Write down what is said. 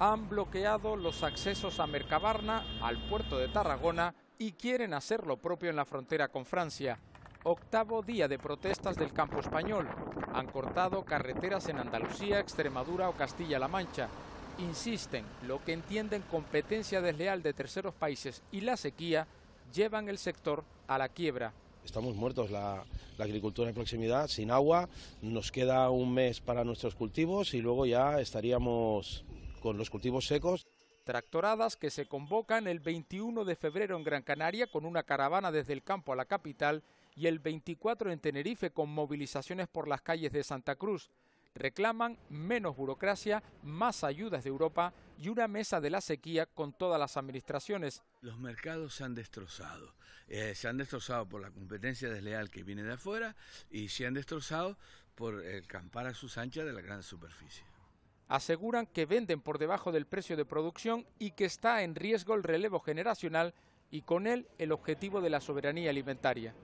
han bloqueado los accesos a Mercabarna, al puerto de Tarragona y quieren hacer lo propio en la frontera con Francia. Octavo día de protestas del campo español. Han cortado carreteras en Andalucía, Extremadura o Castilla-La Mancha. Insisten, lo que entienden competencia desleal de terceros países y la sequía llevan el sector a la quiebra estamos muertos. La, agricultura en proximidad, sin agua, nos queda un mes para nuestros cultivos y luego ya estaríamos con los cultivos secos. Tractoradas que se convocan el 21 de febrero en Gran Canaria con una caravana desde el campo a la capital y el 24 en Tenerife con movilizaciones por las calles de Santa Cruz. Reclaman menos burocracia, más ayudas de Europa y una mesa de la sequía con todas las administraciones. Los mercados se han destrozado. Eh, se han destrozado por la competencia desleal que viene de afuera y se han destrozado por el campar a sus anchas de la gran superficie aseguran que venden por debajo del precio de producción y que está en riesgo el relevo generacional y con él el objetivo de la soberanía alimentaria.